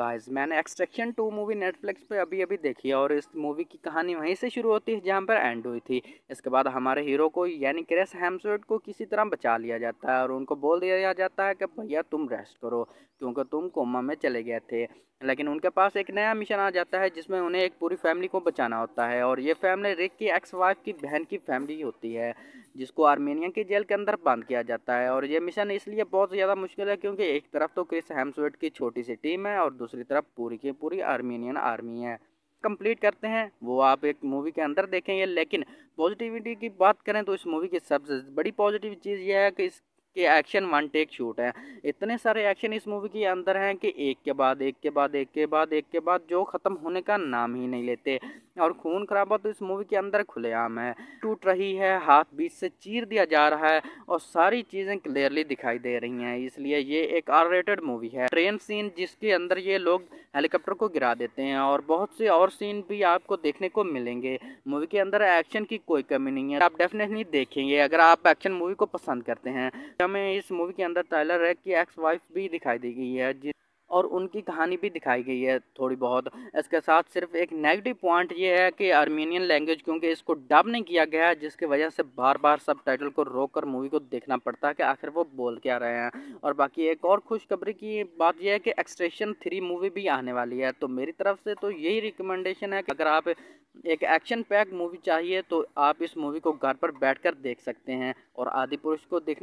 guys मैंने extraction two movie Netflix पे अभी अभी देखी और इस मूवी की कहानी वहीं से शुरू होती है जहाँ पर एंड हुई थी इसके बाद हमारे हीरो को यानी क्रेस हेम्सवर्ड को किसी तरह बचा लिया जाता है और उनको बोल दिया जाता है कि भैया तुम रेस्ट करो क्योंकि तुम कोमा में चले गए थे लेकिन उनके पास एक नया मिशन आ जाता है जिसमें उन्हें एक पूरी फैमिली को बचाना होता है और ये फैमिली रिक की एक्स वाइफ की बहन की फैमिली होती है जिसको आर्मेनिया की जेल के अंदर बंद किया जाता है और ये मिशन इसलिए बहुत ज़्यादा मुश्किल है क्योंकि एक तरफ तो क्रिस हेम्सवर्ड की छोटी सी टीम है और दूसरी दूसरी तरफ पूरी की पूरी आर्मीनियन आर्मी है कंप्लीट करते हैं वो आप एक मूवी के अंदर देखेंगे लेकिन पॉजिटिविटी की बात करें तो इस मूवी की सबसे बड़ी पॉजिटिव चीज़ यह है कि इस कि एक्शन वन टेक शूट है इतने सारे एक्शन इस मूवी के अंदर हैं कि एक के बाद एक के बाद एक के बाद एक के बाद जो ख़त्म होने का नाम ही नहीं लेते और खून खराबा तो इस मूवी के अंदर खुलेआम है टूट रही है हाथ बीच से चीर दिया जा रहा है और सारी चीज़ें क्लियरली दिखाई दे रही हैं इसलिए ये एक आर रेटेड मूवी है ट्रेन सीन जिसके अंदर ये लोग हेलीकॉप्टर को गिरा देते हैं और बहुत से और सीन भी आपको देखने को मिलेंगे मूवी के अंदर एक्शन की कोई कमी नहीं है आप डेफिनेटली देखेंगे अगर आप एक्शन मूवी को पसंद करते हैं हमें इस मूवी के अंदर ट्रायलर है कि एक्स वाइफ भी दिखाई दी गई है जिस और उनकी कहानी भी दिखाई गई है थोड़ी बहुत इसके साथ सिर्फ एक नेगेटिव पॉइंट ये है कि आर्मेनियन लैंग्वेज क्योंकि इसको डब नहीं किया गया है जिसकी वजह से बार बार सब टाइटल को रोक कर मूवी को देखना पड़ता है कि आखिर वो बोल क्या रहे हैं और बाकी एक और खुशखबरी की बात यह है कि एक्सट्रेशन थ्री मूवी भी आने वाली है तो मेरी तरफ से तो यही रिकमेंडेशन है कि अगर आप एक एक्शन पैक मूवी चाहिए तो आप इस मूवी को घर पर बैठ कर देख सकते हैं और आदि पुरुष को देखने